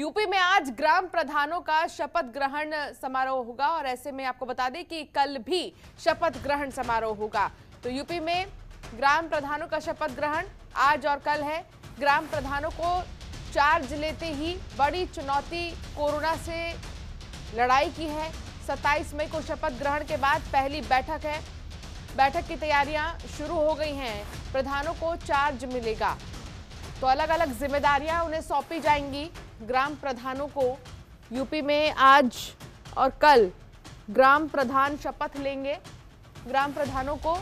UP में आज ग्राम प्रधानों का शपथ ग्रहण समारोह होगा और ऐसे में आपको बता दें कि कल भी शपथ ग्रहण समारोह होगा तो यूपी में ग्राम प्रधानों का शपथ ग्रहण आज और कल है ग्राम प्रधानों को चार्ज लेते ही बड़ी चुनौती कोरोना से लड़ाई की है 27 मई को शपथ ग्रहण के बाद पहली बैठक है बैठक की तैयारियां शुरू हो गई हैं प्रधानों को चार्ज मिलेगा तो अलग अलग जिम्मेदारियां उन्हें सौंपी जाएंगी ग्राम प्रधानों को यूपी में आज और कल ग्राम प्रधान शपथ लेंगे ग्राम प्रधानों को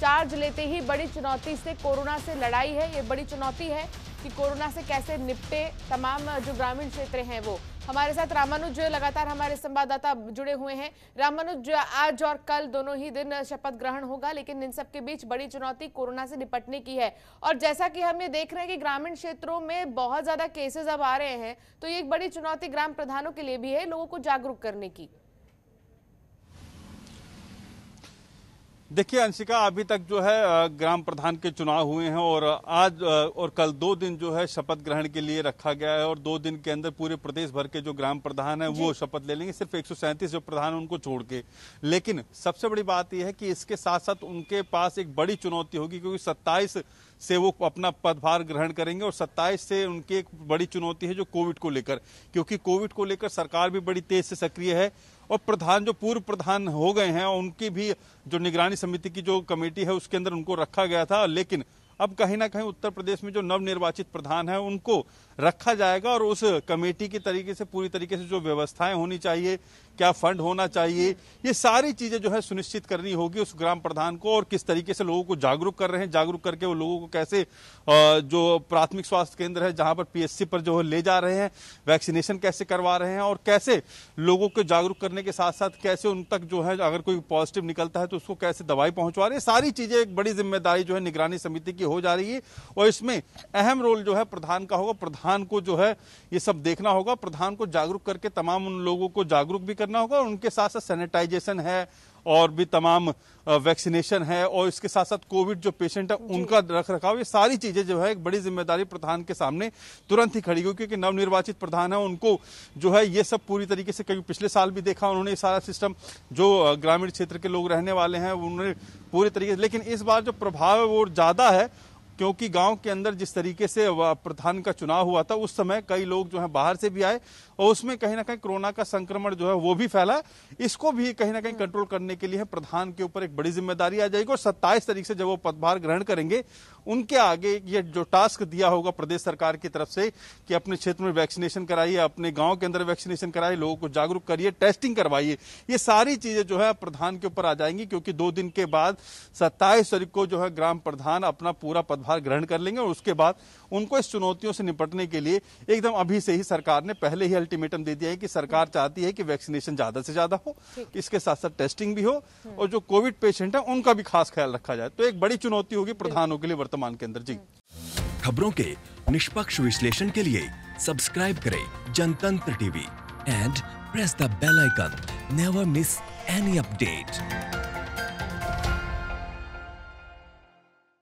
चार्ज लेते ही बड़ी चुनौती से कोरोना से लड़ाई है ये बड़ी चुनौती है कि कोरोना से कैसे निपटे तमाम जो ग्रामीण क्षेत्र हैं वो हमारे साथ रामानुज लगातार हमारे संवाददाता जुड़े हुए हैं रामानुज आज और कल दोनों ही दिन शपथ ग्रहण होगा लेकिन इन सब के बीच बड़ी चुनौती कोरोना से निपटने की है और जैसा कि हम ये देख रहे हैं कि ग्रामीण क्षेत्रों में बहुत ज्यादा केसेस अब आ रहे हैं तो ये एक बड़ी चुनौती ग्राम प्रधानों के लिए भी है लोगों को जागरूक करने की देखिए अंशिका अभी तक जो है ग्राम प्रधान के चुनाव हुए हैं और आज और कल दो दिन जो है शपथ ग्रहण के लिए रखा गया है और दो दिन के अंदर पूरे प्रदेश भर के जो ग्राम प्रधान है वो शपथ ले लेंगे सिर्फ एक जो प्रधान उनको छोड़ के लेकिन सबसे बड़ी बात यह है कि इसके साथ साथ उनके पास एक बड़ी चुनौती होगी क्योंकि सत्ताईस से वो अपना पदभार ग्रहण करेंगे और सत्ताईस से उनकी एक बड़ी चुनौती है जो कोविड को लेकर क्योंकि कोविड को लेकर सरकार भी बड़ी तेज से सक्रिय है और प्रधान जो पूर्व प्रधान हो गए हैं और उनकी भी जो निगरानी समिति की जो कमेटी है उसके अंदर उनको रखा गया था लेकिन अब कहीं ना कहीं उत्तर प्रदेश में जो नवनिर्वाचित प्रधान है उनको रखा जाएगा और उस कमेटी की तरीके से पूरी तरीके से जो व्यवस्थाएं होनी चाहिए क्या फंड होना चाहिए ये सारी चीजें जो है सुनिश्चित करनी होगी उस ग्राम प्रधान को और किस तरीके से लोगों को जागरूक कर रहे हैं जागरूक करके वो लोगों को कैसे जो प्राथमिक स्वास्थ्य केंद्र है जहां पर पीएससी पर जो है ले जा रहे हैं वैक्सीनेशन कैसे करवा रहे हैं और कैसे लोगों को जागरूक करने के साथ साथ कैसे उन तक जो है अगर कोई पॉजिटिव निकलता है तो उसको कैसे दवाई पहुंचवा रहे हैं सारी चीजें एक बड़ी जिम्मेदारी जो है निगरानी समिति की हो जा रही है और इसमें अहम रोल जो है प्रधान का होगा प्रधान को जो है ये सब देखना होगा प्रधान को जागरूक करके तमाम उन लोगों को जागरूक भी कर करना होगा और उनके साथ साथ सैनिटाइजेशन है और भी तमाम वैक्सीनेशन है और इसके साथ साथ कोविड जो पेशेंट है उनका रख रखाव ये सारी चीजें जो है एक बड़ी जिम्मेदारी प्रधान के सामने तुरंत ही खड़ी हुई क्योंकि नवनिर्वाचित प्रधान है उनको जो है ये सब पूरी तरीके से कभी पिछले साल भी देखा उन्होंने सारा सिस्टम जो ग्रामीण क्षेत्र के लोग रहने वाले हैं उन्होंने पूरी तरीके से लेकिन इस बार जो प्रभाव है वो ज़्यादा है क्योंकि गांव के अंदर जिस तरीके से प्रधान का चुनाव हुआ था उस समय कई लोग जो है बाहर से भी आए और उसमें कहीं ना कहीं कोरोना का संक्रमण जो है वो भी फैला इसको भी कहीं ना कहीं कंट्रोल हम्म। करने के लिए प्रधान के ऊपर एक बड़ी जिम्मेदारी आ जाएगी और सत्ताईस तारीख से जब वो पदभार ग्रहण करेंगे उनके आगे ये जो टास्क दिया होगा प्रदेश सरकार की तरफ से कि अपने क्षेत्र में वैक्सीनेशन कराइए अपने गांव के अंदर वैक्सीनेशन कराइए लोगों को जागरूक करिए टेस्टिंग करवाइए ये सारी चीजें जो है प्रधान के ऊपर आ जाएंगी क्योंकि दो दिन के बाद सत्ताईस तारीख को जो है ग्राम प्रधान अपना पूरा पदभार पदभार ग्रहण कर लेंगे और उसके बाद उनको इस चुनौतियों से निपटने के लिए एकदम अभी से ही सरकार ने पहले ही अल्टीमेटम दे दिया है कि सरकार चाहती है कि वैक्सीनेशन ज्यादा से ज्यादा हो इसके साथ साथ टेस्टिंग भी हो हम्म। और जो कोविड पेशेंट है उनका भी खास ख्याल रखा जाए तो एक बड़ी चुनौती होगी प्रधानों के लिए वर्तमान के अंदर जी हम्म। खबरों के निष्पक्ष विश्लेषण के लिए सब्सक्राइब करें Jantantra TV and press the bell icon never miss any update